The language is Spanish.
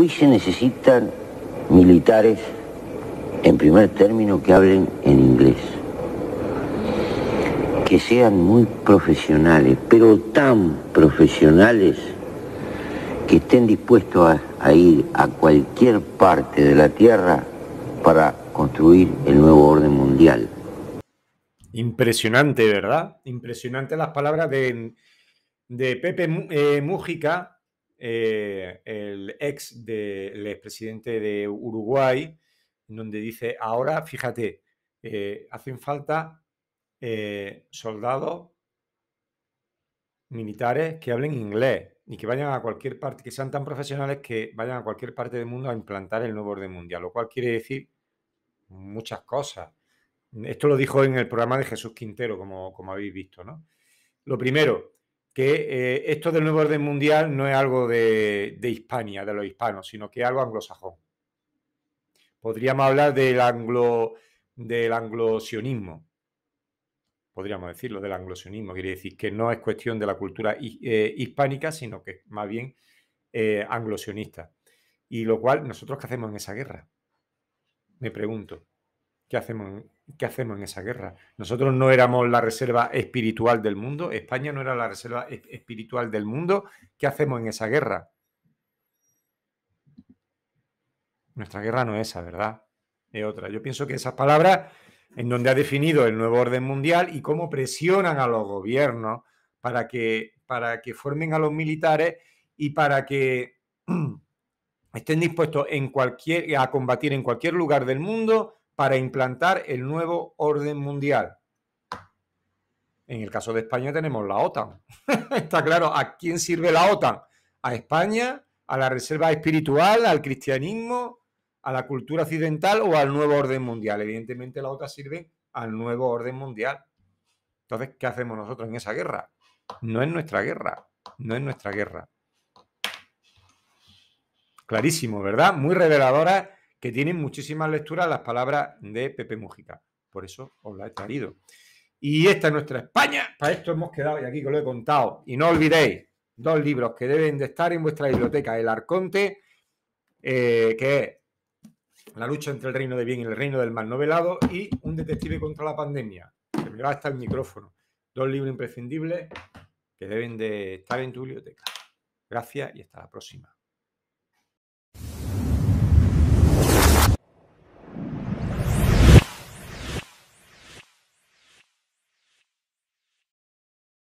Hoy se necesitan militares, en primer término, que hablen en inglés, que sean muy profesionales, pero tan profesionales que estén dispuestos a, ir a cualquier parte de la Tierra para construir el nuevo orden mundial. Impresionante, ¿verdad? Impresionante las palabras de, Pepe eh, Mújica, eh, el ex del de, expresidente de Uruguay, donde dice, ahora, fíjate, eh, hacen falta eh, soldados militares que hablen inglés y que vayan a cualquier parte, que sean tan profesionales que vayan a cualquier parte del mundo a implantar el nuevo orden mundial, lo cual quiere decir muchas cosas. Esto lo dijo en el programa de Jesús Quintero, como, como habéis visto, Lo primero, que eh, esto del nuevo orden mundial no es algo de, Hispania, de los hispanos, sino que es algo anglosajón. Podríamos hablar del anglo del anglosionismo, podríamos decirlo, del anglosionismo. Quiere decir que no es cuestión de la cultura eh, hispánica, sino que más bien eh, anglosionista. Y lo cual, ¿nosotros qué hacemos en esa guerra? Me pregunto, ¿qué hacemos en ¿qué hacemos en esa guerra? Nosotros no éramos la reserva espiritual del mundo, España no era la reserva espiritual del mundo, ¿qué hacemos en esa guerra? Nuestra guerra no es esa, ¿verdad? Es otra. Yo pienso que esas palabras, en donde ha definido el nuevo orden mundial y cómo presionan a los gobiernos para que, para que formen a los militares y para que estén dispuestos en cualquier, a combatir en cualquier lugar del mundo, para implantar el nuevo orden mundial. En el caso de España tenemos la OTAN. Está claro, ¿a quién sirve la OTAN? ¿A España? ¿A la reserva espiritual? ¿Al cristianismo? ¿A la cultura occidental o al nuevo orden mundial? Evidentemente la OTAN sirve al nuevo orden mundial. Entonces, ¿qué hacemos nosotros en esa guerra? No es nuestra guerra, no es nuestra guerra. Clarísimo, ¿verdad? Muy reveladora que tienen muchísimas lecturas las palabras de Pepe Mujica. Por eso os la he traído. Y esta es nuestra España. Para esto hemos quedado, y aquí que lo he contado. Y no olvidéis, dos libros que deben de estar en vuestra biblioteca. El Arconte, eh, que es la lucha entre el reino de bien y el reino del mal novelado, y Un detective contra la pandemia, que me va hasta el micrófono. Dos libros imprescindibles que deben de estar en tu biblioteca. Gracias y hasta la próxima.